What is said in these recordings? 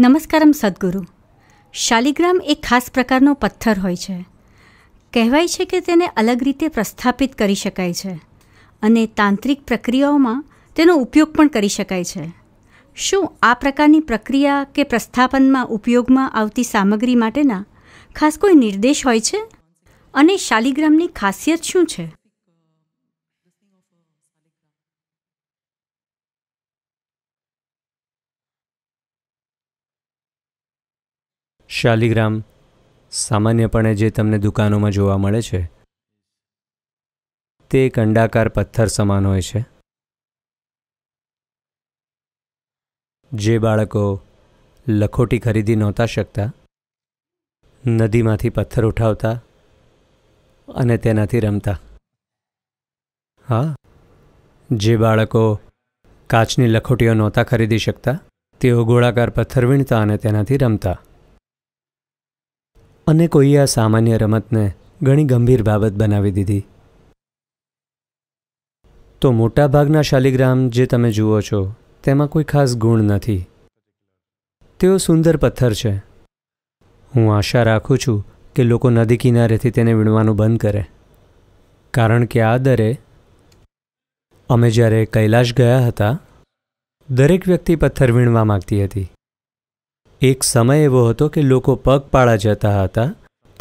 નમસ્કારમ સદગુરુ શાલિગ્રામ એક ખાસ પ્રકારનો પથ્થર હોય છે કહેવાય છે કે તેને અલગ રીતે પ્રસ્થાપિત કરી શકાય છે અને તાંત્રિક પ્રક્રિયાઓમાં તેનો ઉપયોગ પણ કરી શકાય છે શું આ પ્રકારની પ્રક્રિયા કે પ્રસ્થાપનમાં ઉપયોગમાં આવતી સામગ્રી માટેના ખાસ કોઈ નિર્દેશ હોય છે અને શાલિગ્રામની ખાસિયત શું છે શાલિગ્રામ સામાન્યપણે જે તમને દુકાનોમાં જોવા મળે છે તે એક અંડાકાર પથ્થર સમાન હોય છે જે બાળકો લખોટી ખરીદી નહોતા શકતા નદીમાંથી પથ્થર ઉઠાવતા અને તેનાથી રમતા હા જે બાળકો કાચની લખોટીઓ નહોતા ખરીદી શકતા તેઓ ગોળાકાર પથ્થર વીણતા અને તેનાથી રમતા અને કોઈએ આ સામાન્ય રમતને ઘણી ગંભીર બાબત બનાવી દીધી તો મોટાભાગના શાલિગ્રામ જે તમે જુઓ છો તેમાં કોઈ ખાસ ગુણ નથી તેઓ સુંદર પથ્થર છે હું આશા રાખું છું કે લોકો નદી કિનારેથી તેને વીણવાનું બંધ કરે કારણ કે આ દરે અમે જ્યારે કૈલાશ ગયા હતા દરેક વ્યક્તિ પથ્થર વીણવા માગતી હતી એક સમય એવો હતો કે લોકો પગપાળા જતા હતા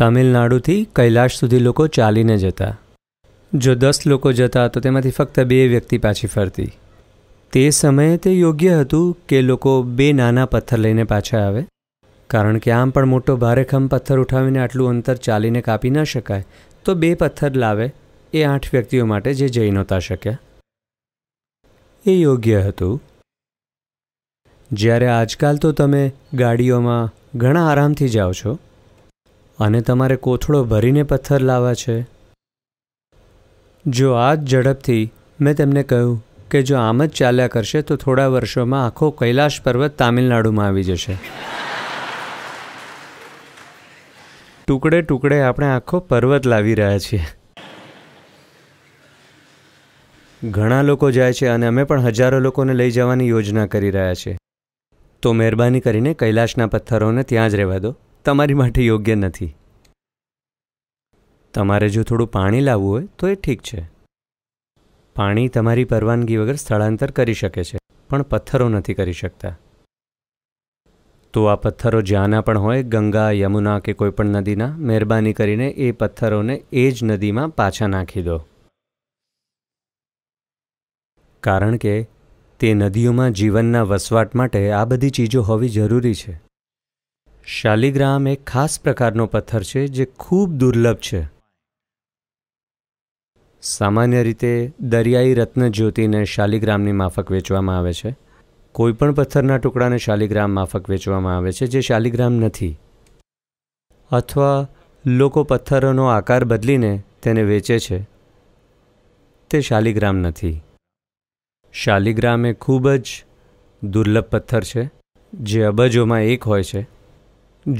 તમિલનાડુથી કૈલાશ સુધી લોકો ચાલીને જતા જો દસ લોકો જતા તો તેમાંથી ફક્ત બે વ્યક્તિ પાછી ફરતી તે સમયે તે યોગ્ય હતું કે લોકો બે નાના પથ્થર લઈને પાછા આવે કારણ કે આમ પણ મોટો ભારેખમ પથ્થર ઉઠાવીને આટલું અંતર ચાલીને કાપી ન શકાય તો બે પથ્થર લાવે એ આઠ વ્યક્તિઓ માટે જે જઈ નહોતા શક્યા એ યોગ્ય હતું જ્યારે આજકાલ તો તમે ગાડીઓમાં ઘણા આરામથી જાઓ છો અને તમારે કોથળો ભરીને પથ્થર લાવવા છે જો આ જ ઝડપથી મેં તેમને કહ્યું કે જો આમ જ ચાલ્યા કરશે તો થોડા વર્ષોમાં આખો કૈલાશ પર્વત તામિલનાડુમાં આવી જશે ટુકડે ટુકડે આપણે આખો પર્વત લાવી રહ્યા છીએ ઘણા લોકો જાય છે અને અમે પણ હજારો લોકોને લઈ જવાની યોજના કરી રહ્યા છીએ તો મહેરબાની કરીને કૈલાશના પથ્થરોને ત્યાં જ રહેવા દો તમારી માટે યોગ્ય નથી તમારે જો થોડું પાણી લાવવું હોય તો એ ઠીક છે પાણી તમારી પરવાનગી વગર સ્થળાંતર કરી શકે છે પણ પથ્થરો નથી કરી શકતા તો આ પથ્થરો જ્યાંના પણ હોય ગંગા યમુના કે કોઈપણ નદીના મહેરબાની કરીને એ પથ્થરોને એ જ નદીમાં પાછા નાખી દો કારણ કે તે નદીઓમાં જીવનના વસવાટ માટે આ બધી ચીજો હોવી જરૂરી છે શાલિગ્રામ એક ખાસ પ્રકારનો પથ્થર છે જે ખૂબ દુર્લભ છે સામાન્ય રીતે દરિયાઈ રત્ન જ્યોતિને શાલિગ્રામની માફક વેચવામાં આવે છે કોઈપણ પથ્થરના ટુકડાને શાલિગ્રામ માફક વેચવામાં આવે છે જે શાલિગ્રામ નથી અથવા લોકો પથ્થરોનો આકાર બદલીને તેને વેચે છે તે શાલિગ્રામ નથી શાલિગ્રામ એ ખૂબ જ દુર્લભ પથ્થર છે જે અબજોમાં એક હોય છે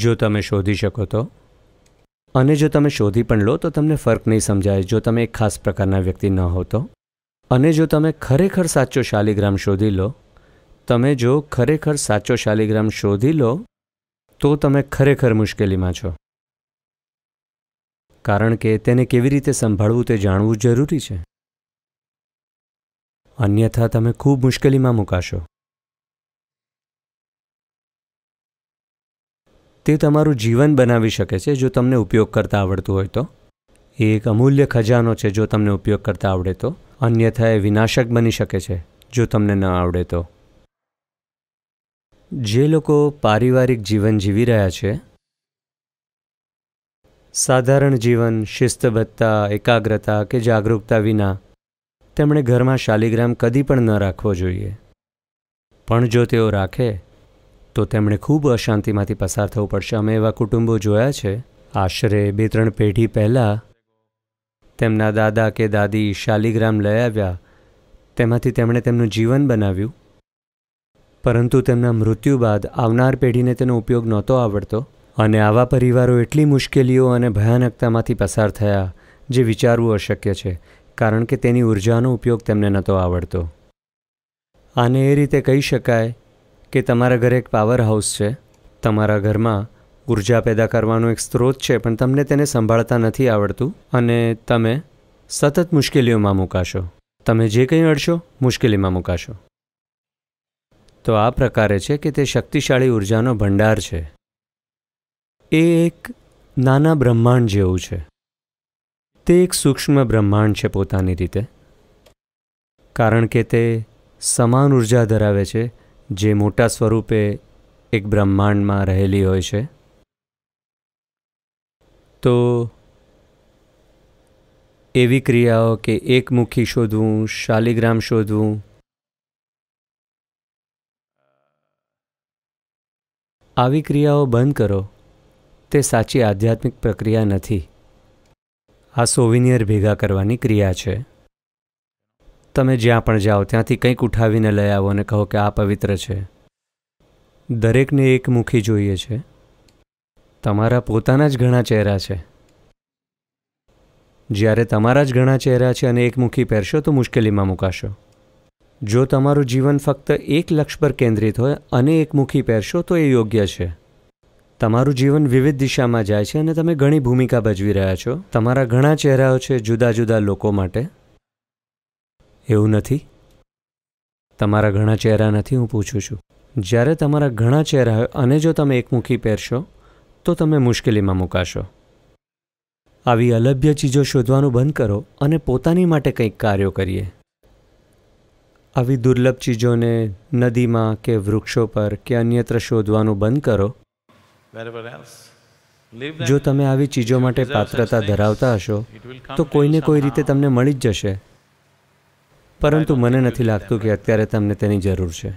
જો તમે શોધી શકો તો અને જો તમે શોધી પણ લો તો તમને ફર્ક નહીં સમજાય જો તમે એક ખાસ પ્રકારના વ્યક્તિ ન હો તો અને જો તમે ખરેખર સાચો શાલિગ્રામ શોધી લો તમે જો ખરેખર સાચો શાલિગ્રામ શોધી લો તો તમે ખરેખર મુશ્કેલીમાં છો કારણ કે તેને કેવી રીતે સંભાળવું તે જાણવું જરૂરી છે અન્યથા તમે ખૂબ મુશ્કેલીમાં મૂકાશો તે તમારું જીવન બનાવી શકે છે જો તમને ઉપયોગ કરતા આવડતું હોય તો એ એક અમૂલ્ય ખજાનો છે જો તમને ઉપયોગ કરતા આવડે તો અન્યથા એ વિનાશક બની શકે છે જો તમને ન આવડે તો જે લોકો પારિવારિક જીવન જીવી રહ્યા છે સાધારણ જીવન શિસ્તબદ્ધતા એકાગ્રતા કે જાગૃતતા વિના તેમણે ઘરમાં શાલિગ્રામ કદી પણ ન રાખવો જોઈએ પણ જો તેઓ રાખે તો તેમણે ખૂબ અશાંતિમાંથી પસાર થવું પડશે અમે એવા કુટુંબો જોયા છે આશરે બે ત્રણ પેઢી પહેલાં તેમના દાદા કે દાદી શાલિગ્રામ લઈ આવ્યા તેમાંથી તેમણે તેમનું જીવન બનાવ્યું પરંતુ તેમના મૃત્યુ બાદ આવનાર પેઢીને તેનો ઉપયોગ નહોતો આવડતો અને આવા પરિવારો એટલી મુશ્કેલીઓ અને ભયાનકતામાંથી પસાર થયા જે વિચારવું અશક્ય છે કારણ કે તેની ઉર્જાનો ઉપયોગ તેમને નહોતો આવડતો આને એ રીતે કહી શકાય કે તમારા ઘરે એક પાવર હાઉસ છે તમારા ઘરમાં ઉર્જા પેદા કરવાનો એક સ્ત્રોત છે પણ તમને તેને સંભાળતા નથી આવડતું અને તમે સતત મુશ્કેલીઓમાં મૂકાશો તમે જે કંઈ અડશો મુશ્કેલીમાં મૂકાશો તો આ પ્રકારે છે કે તે શક્તિશાળી ઉર્જાનો ભંડાર છે એ એક નાના બ્રહ્માંડ જેવું છે તે એક સૂક્ષ્મ બ્રહ્માંડ છે પોતાની રીતે કારણ કે તે સમાન ઉર્જા ધરાવે છે જે મોટા સ્વરૂપે એક બ્રહ્માંડમાં રહેલી હોય છે તો એવી ક્રિયાઓ કે એકમુખી શોધવું શાલિગ્રામ શોધવું આવી ક્રિયાઓ બંધ કરો તે સાચી આધ્યાત્મિક પ્રક્રિયા નથી આ સોવિનિયર ભેગા કરવાની ક્રિયા છે તમે જ્યાં પણ જાઓ ત્યાંથી કંઈક ઉઠાવીને લઈ આવો અને કહો કે આ પવિત્ર છે દરેકને એકમુખી જોઈએ છે તમારા પોતાના જ ઘણા ચહેરા છે જ્યારે તમારા જ ઘણા ચહેરા છે અને એકમુખી પહેરશો તો મુશ્કેલીમાં મુકાશો જો તમારું જીવન ફક્ત એક લક્ષ્ય પર કેન્દ્રિત હોય અને એકમુખી પહેરશો તો એ યોગ્ય છે તમારું જીવન વિવિધ દિશામાં જાય છે અને તમે ઘણી ભૂમિકા ભજવી રહ્યા છો તમારા ઘણા ચહેરાઓ છે જુદા જુદા લોકો માટે એવું નથી તમારા ઘણા ચહેરા નથી હું પૂછું છું જ્યારે તમારા ઘણા ચહેરા હોય અને જો તમે એકમુખી પહેરશો તો તમે મુશ્કેલીમાં મુકાશો આવી અલભ્ય ચીજો શોધવાનું બંધ કરો અને પોતાની માટે કંઈક કાર્યો કરીએ આવી દુર્લભ ચીજોને નદીમાં કે વૃક્ષો પર કે અન્યત્ર શોધવાનું બંધ કરો જો તમે આવી ચીજો માટે પાત્રતા ધરાવતા હશો તો કોઈને કોઈ રીતે તમને મળી જ જશે પરંતુ મને નથી લાગતું કે અત્યારે તમને તેની જરૂર છે